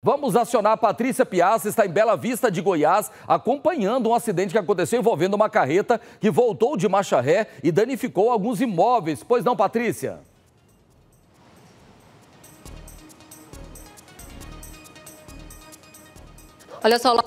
Vamos acionar a Patrícia Piazza, está em Bela Vista de Goiás, acompanhando um acidente que aconteceu envolvendo uma carreta que voltou de marcha ré e danificou alguns imóveis. Pois não, Patrícia? Olha só, lá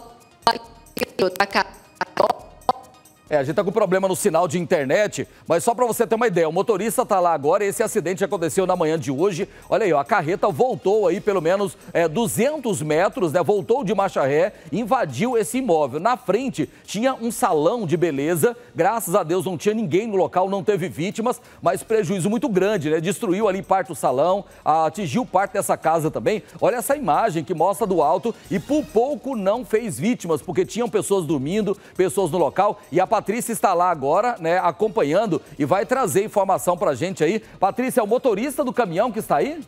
é, a gente tá com problema no sinal de internet, mas só para você ter uma ideia, o motorista tá lá agora, esse acidente aconteceu na manhã de hoje. Olha aí, ó, a carreta voltou aí pelo menos é, 200 metros, né? Voltou de marcha ré, invadiu esse imóvel. Na frente tinha um salão de beleza, graças a Deus não tinha ninguém no local, não teve vítimas, mas prejuízo muito grande, né? Destruiu ali parte do salão, atingiu parte dessa casa também. Olha essa imagem que mostra do alto e por pouco não fez vítimas, porque tinham pessoas dormindo, pessoas no local e a Patrícia está lá agora, né, acompanhando e vai trazer informação para a gente aí. Patrícia, é o motorista do caminhão que está aí?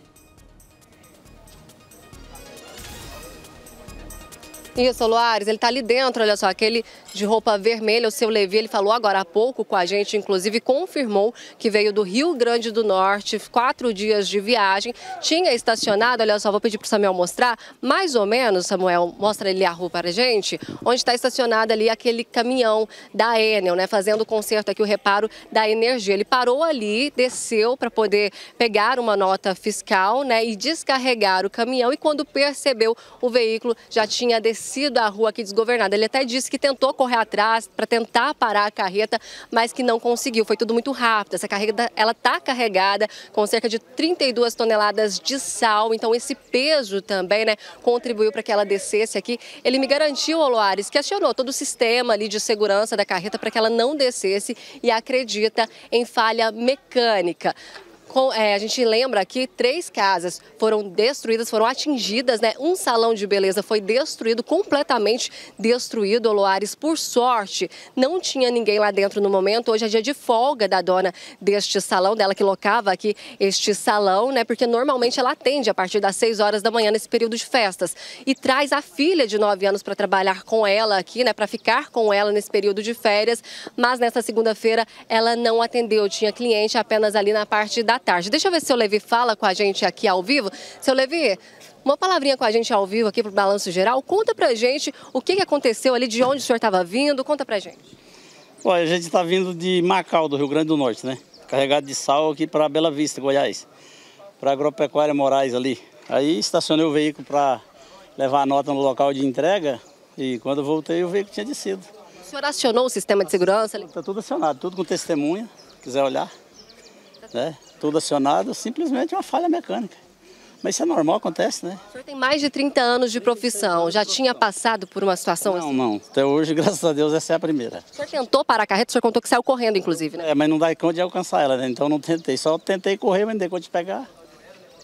Isso, Luares, ele está ali dentro, olha só, aquele de roupa vermelha, o seu Levi, ele falou agora há pouco com a gente, inclusive confirmou que veio do Rio Grande do Norte, quatro dias de viagem, tinha estacionado, olha só, vou pedir para o Samuel mostrar, mais ou menos, Samuel, mostra ali a rua para a gente, onde está estacionado ali aquele caminhão da Enel, né, fazendo o conserto aqui, o reparo da energia. Ele parou ali, desceu para poder pegar uma nota fiscal, né, e descarregar o caminhão e quando percebeu, o veículo já tinha descido sido a rua aqui desgovernada. Ele até disse que tentou correr atrás para tentar parar a carreta, mas que não conseguiu. Foi tudo muito rápido. Essa carreta ela está carregada com cerca de 32 toneladas de sal. Então esse peso também, né, contribuiu para que ela descesse aqui. Ele me garantiu, Oloares, que acionou todo o sistema ali de segurança da carreta para que ela não descesse e acredita em falha mecânica com, é, a gente lembra aqui, três casas foram destruídas, foram atingidas, né? Um salão de beleza foi destruído, completamente destruído, Loares, por sorte. Não tinha ninguém lá dentro no momento. Hoje é dia de folga da dona deste salão, dela que locava aqui este salão, né? Porque normalmente ela atende a partir das 6 horas da manhã nesse período de festas. E traz a filha de 9 anos para trabalhar com ela aqui, né? Para ficar com ela nesse período de férias. Mas nessa segunda-feira ela não atendeu. Tinha cliente apenas ali na parte da tarde. Deixa eu ver se o seu Levi fala com a gente aqui ao vivo. Seu Levi, uma palavrinha com a gente ao vivo aqui para o Balanço Geral. Conta para gente o que, aconteceu ali, de onde o senhor estava vindo. Conta para gente. Olha, a gente está vindo de Macau, do Rio Grande do Norte, né? Carregado de sal aqui para Bela Vista, Goiás. Para a Agropecuária Moraes ali. Aí estacionei o veículo para levar a nota no local de entrega e quando voltei o veículo tinha descido. O senhor acionou o sistema de segurança? Está tudo acionado, tudo com testemunha, quiser olhar. Né? tudo acionado, simplesmente é uma falha mecânica. Mas isso é normal, acontece, né? O senhor tem mais de 30 anos de profissão. Já tinha passado por uma situação não, assim? Não, não. Até hoje, graças a Deus, essa é a primeira. O senhor tentou parar a carreta? O senhor contou que saiu correndo, inclusive, né? É, mas não dá conta de alcançar ela, né? Então não tentei. Só tentei correr, mas não dei conta de pegar.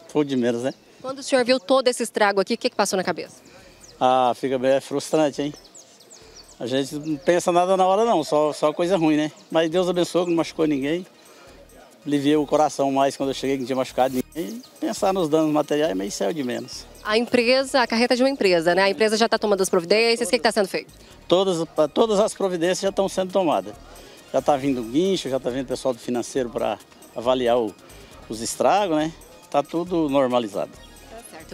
Foi de menos, né? Quando o senhor viu todo esse estrago aqui, o que, que passou na cabeça? Ah, fica bem é frustrante, hein? A gente não pensa nada na hora, não. Só, só coisa ruim, né? Mas Deus abençoe, não machucou ninguém aliviei o coração mais quando eu cheguei, que não tinha machucado E pensar nos danos materiais meio céu de menos. A empresa, a carreta é de uma empresa, né? A empresa já está tomando as providências, o que está sendo feito? Todas, ah, todas as providências já estão sendo tomadas. Já está vindo o guincho, já está vindo o pessoal do financeiro para avaliar o, os estragos, né? Está tudo normalizado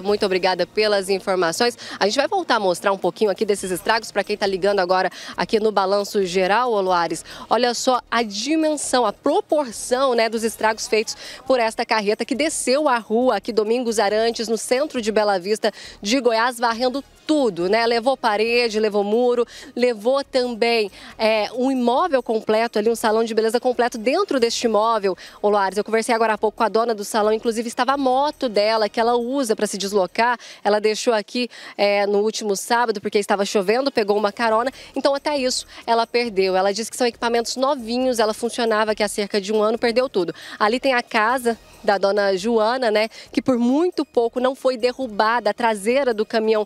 muito obrigada pelas informações. A gente vai voltar a mostrar um pouquinho aqui desses estragos para quem está ligando agora aqui no Balanço Geral, Oluares. Olha só a dimensão, a proporção né, dos estragos feitos por esta carreta que desceu a rua aqui Domingos Arantes, no centro de Bela Vista de Goiás, varrendo tudo, né? Levou parede, levou muro, levou também é, um imóvel completo ali, um salão de beleza completo dentro deste imóvel. Oluares, eu conversei agora há pouco com a dona do salão, inclusive estava a moto dela que ela usa para se deslocar. Ela deixou aqui é, no último sábado, porque estava chovendo, pegou uma carona. Então, até isso, ela perdeu. Ela disse que são equipamentos novinhos, ela funcionava aqui há cerca de um ano, perdeu tudo. Ali tem a casa da dona Joana, né, que por muito pouco não foi derrubada, a traseira do caminhão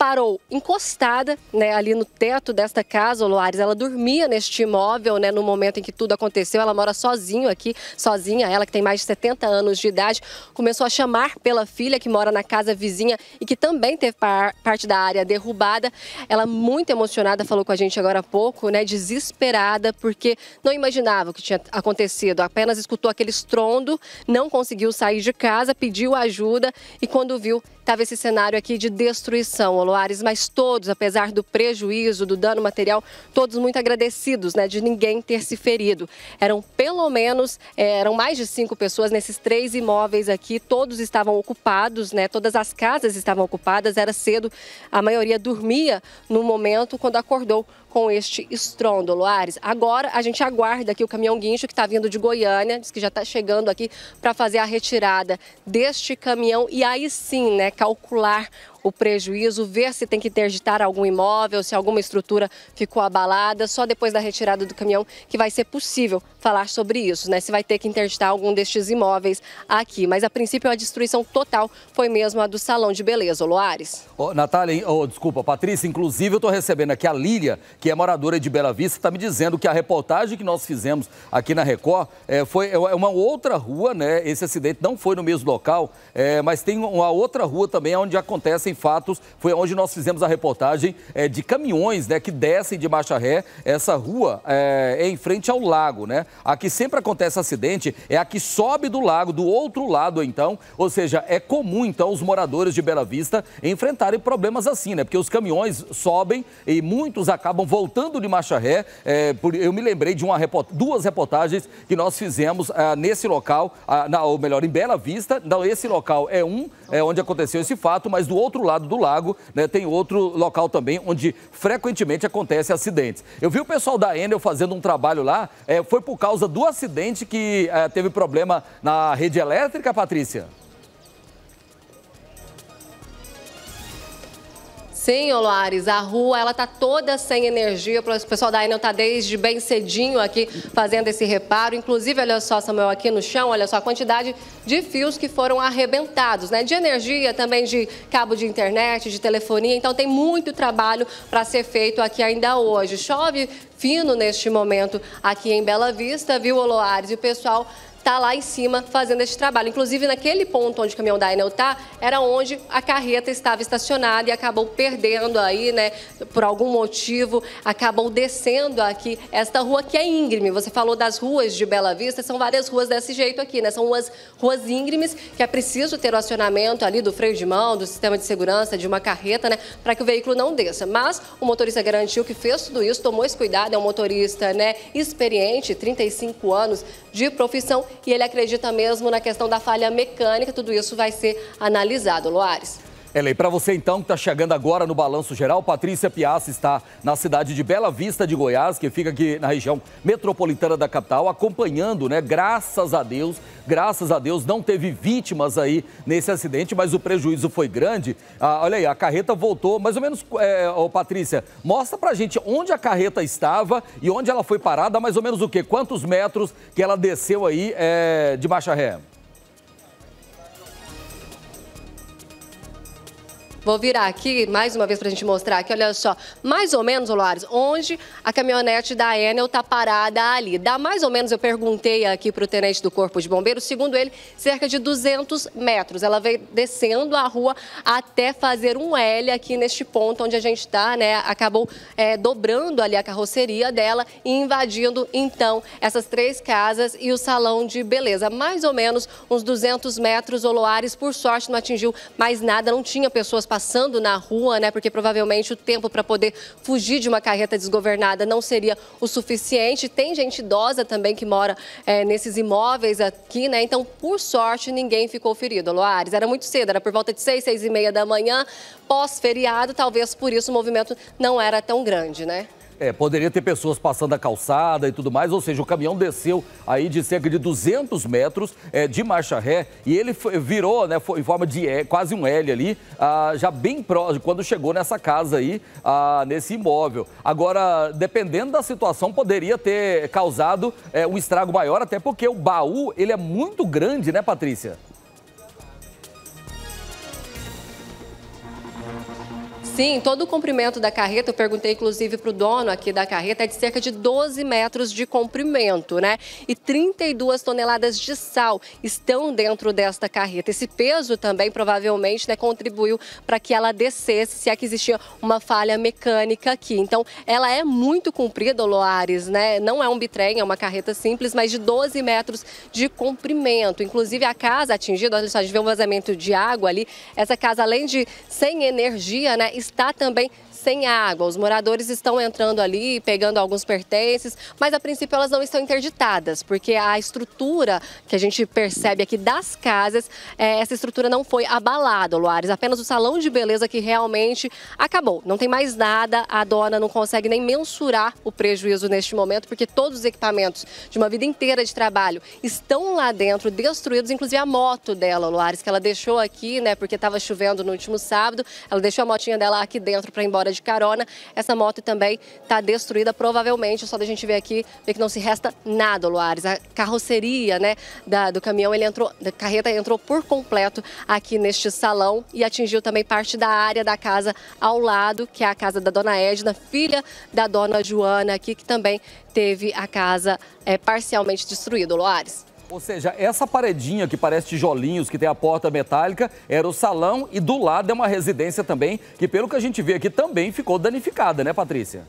parou encostada né, ali no teto desta casa, o Loares. Ela dormia neste imóvel né, no momento em que tudo aconteceu. Ela mora sozinha aqui, sozinha. Ela que tem mais de 70 anos de idade começou a chamar pela filha que mora na casa vizinha e que também teve par parte da área derrubada. Ela muito emocionada falou com a gente agora há pouco, né, desesperada porque não imaginava o que tinha acontecido. Apenas escutou aquele estrondo, não conseguiu sair de casa, pediu ajuda e quando viu estava esse cenário aqui de destruição. Loares, mas todos, apesar do prejuízo, do dano material, todos muito agradecidos, né, de ninguém ter se ferido. Eram pelo menos, eh, eram mais de cinco pessoas nesses três imóveis aqui, todos estavam ocupados, né, todas as casas estavam ocupadas, era cedo, a maioria dormia no momento quando acordou com este estrondo, Loares. Agora a gente aguarda aqui o caminhão guincho que está vindo de Goiânia, diz que já está chegando aqui para fazer a retirada deste caminhão e aí sim, né, calcular o prejuízo, ver se tem que interditar algum imóvel, se alguma estrutura ficou abalada. Só depois da retirada do caminhão que vai ser possível falar sobre isso, né? Se vai ter que interditar algum destes imóveis aqui. Mas a princípio a destruição total foi mesmo a do salão de beleza, Loares. Oh, Natália, oh, desculpa, Patrícia, inclusive eu estou recebendo aqui a Lília, que é moradora de Bela Vista, está me dizendo que a reportagem que nós fizemos aqui na Record é, foi é, é uma outra rua, né? Esse acidente não foi no mesmo local, é, mas tem uma outra rua também onde acontecem Fatos, foi onde nós fizemos a reportagem é, de caminhões né, que descem de marcha ré essa rua é, é, em frente ao lago. Né? A que sempre acontece acidente é a que sobe do lago, do outro lado então, ou seja, é comum então os moradores de Bela Vista enfrentarem problemas assim, né? porque os caminhões sobem e muitos acabam voltando de marcha ré. É, por, eu me lembrei de uma report, duas reportagens que nós fizemos ah, nesse local, ah, na, ou melhor, em Bela Vista. Não, esse local é um, é onde aconteceu esse fato, mas do outro outro lado do lago, né, tem outro local também onde frequentemente acontece acidentes. Eu vi o pessoal da Enel fazendo um trabalho lá, é, foi por causa do acidente que é, teve problema na rede elétrica, Patrícia? Sim, Oloares, a rua ela tá toda sem energia. O pessoal da Enel tá desde bem cedinho aqui fazendo esse reparo. Inclusive, olha só, Samuel, aqui no chão, olha só a quantidade de fios que foram arrebentados, né? De energia, também de cabo de internet, de telefonia. Então tem muito trabalho para ser feito aqui ainda hoje. Chove fino neste momento aqui em Bela Vista, viu, Oloares? E o pessoal está lá em cima fazendo esse trabalho. Inclusive, naquele ponto onde o caminhão da Enel está, era onde a carreta estava estacionada e acabou perdendo aí, né, por algum motivo, acabou descendo aqui esta rua que é íngreme. Você falou das ruas de Bela Vista, são várias ruas desse jeito aqui, né? São ruas, ruas íngremes que é preciso ter o acionamento ali do freio de mão, do sistema de segurança, de uma carreta, né, para que o veículo não desça. Mas o motorista garantiu que fez tudo isso, tomou esse cuidado, é um motorista, né, experiente, 35 anos, de profissão e ele acredita mesmo na questão da falha mecânica. Tudo isso vai ser analisado, Loares e para você então que está chegando agora no Balanço Geral, Patrícia Piazza está na cidade de Bela Vista de Goiás, que fica aqui na região metropolitana da capital, acompanhando, né? Graças a Deus, graças a Deus não teve vítimas aí nesse acidente, mas o prejuízo foi grande. Ah, olha aí, a carreta voltou, mais ou menos, é, ô, Patrícia, mostra a gente onde a carreta estava e onde ela foi parada, mais ou menos o quê? Quantos metros que ela desceu aí é, de marcha ré? Vou virar aqui mais uma vez para a gente mostrar aqui, olha só, mais ou menos, Olares, onde a caminhonete da Enel está parada ali. Dá mais ou menos, eu perguntei aqui para o tenente do Corpo de Bombeiros, segundo ele, cerca de 200 metros. Ela veio descendo a rua até fazer um L aqui neste ponto onde a gente está, né? Acabou é, dobrando ali a carroceria dela e invadindo, então, essas três casas e o salão de beleza. Mais ou menos uns 200 metros, Olares, por sorte, não atingiu mais nada, não tinha pessoas passando na rua, né? Porque provavelmente o tempo para poder fugir de uma carreta desgovernada não seria o suficiente. Tem gente idosa também que mora é, nesses imóveis aqui, né? Então, por sorte, ninguém ficou ferido. Loares, era muito cedo, era por volta de seis, seis e meia da manhã, pós-feriado, talvez por isso o movimento não era tão grande, né? É, poderia ter pessoas passando a calçada e tudo mais, ou seja, o caminhão desceu aí de cerca de 200 metros é, de marcha ré e ele foi, virou, né, foi, em forma de é, quase um L ali, ah, já bem próximo, quando chegou nessa casa aí, ah, nesse imóvel. Agora, dependendo da situação, poderia ter causado é, um estrago maior, até porque o baú, ele é muito grande, né, Patrícia? Sim, todo o comprimento da carreta, eu perguntei inclusive para o dono aqui da carreta, é de cerca de 12 metros de comprimento, né? E 32 toneladas de sal estão dentro desta carreta. Esse peso também provavelmente né, contribuiu para que ela descesse, se é que existia uma falha mecânica aqui. Então, ela é muito comprida, Loares, né? Não é um bitrem, é uma carreta simples, mas de 12 metros de comprimento. Inclusive, a casa atingida, olha só, a gente vê um vazamento de água ali. Essa casa, além de sem energia, né? está também sem água. Os moradores estão entrando ali, pegando alguns pertences, mas a princípio elas não estão interditadas, porque a estrutura que a gente percebe aqui das casas, é, essa estrutura não foi abalada, Luares. Apenas o salão de beleza que realmente acabou. Não tem mais nada, a dona não consegue nem mensurar o prejuízo neste momento, porque todos os equipamentos de uma vida inteira de trabalho estão lá dentro, destruídos, inclusive a moto dela, Luares, que ela deixou aqui, né, porque estava chovendo no último sábado. Ela deixou a motinha dela aqui dentro para ir embora de carona. Essa moto também está destruída, provavelmente, é só da gente ver aqui, ver que não se resta nada, Luares. A carroceria né, da, do caminhão, ele entrou, da carreta entrou por completo aqui neste salão e atingiu também parte da área da casa ao lado, que é a casa da dona Edna, filha da dona Joana aqui, que também teve a casa é, parcialmente destruída, Loares. Ou seja, essa paredinha que parece tijolinhos, que tem a porta metálica, era o salão e do lado é uma residência também, que pelo que a gente vê aqui também ficou danificada, né, Patrícia?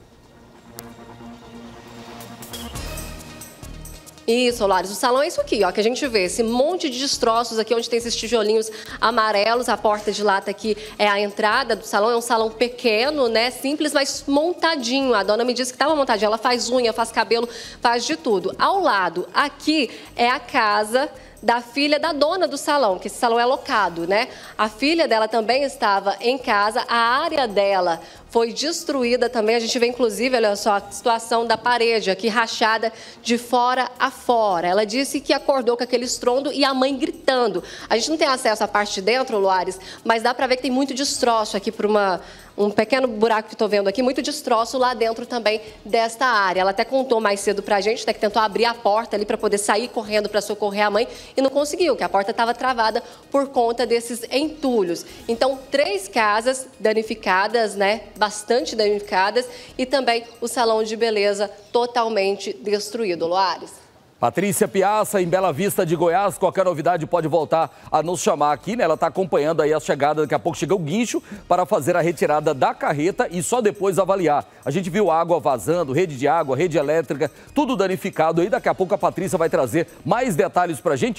Isso, Lares. O salão é isso aqui, ó, que a gente vê. Esse monte de destroços aqui, onde tem esses tijolinhos amarelos. A porta de lata aqui é a entrada do salão. É um salão pequeno, né? Simples, mas montadinho. A dona me disse que estava montadinho. Ela faz unha, faz cabelo, faz de tudo. Ao lado, aqui, é a casa da filha da dona do salão, que esse salão é alocado, né? A filha dela também estava em casa, a área dela foi destruída também. A gente vê, inclusive, olha só, a situação da parede aqui rachada de fora a fora. Ela disse que acordou com aquele estrondo e a mãe gritando. A gente não tem acesso à parte de dentro, Luares, mas dá para ver que tem muito destroço aqui para uma um pequeno buraco que estou vendo aqui, muito destroço lá dentro também desta área. Ela até contou mais cedo para a gente, né, que tentou abrir a porta ali para poder sair correndo para socorrer a mãe e não conseguiu, que a porta estava travada por conta desses entulhos. Então, três casas danificadas, né, bastante danificadas e também o salão de beleza totalmente destruído. Loares. Patrícia Piaça, em Bela Vista de Goiás, qualquer novidade pode voltar a nos chamar aqui, né? Ela está acompanhando aí a chegada, daqui a pouco chega o guincho para fazer a retirada da carreta e só depois avaliar. A gente viu água vazando, rede de água, rede elétrica, tudo danificado aí. Daqui a pouco a Patrícia vai trazer mais detalhes para a gente.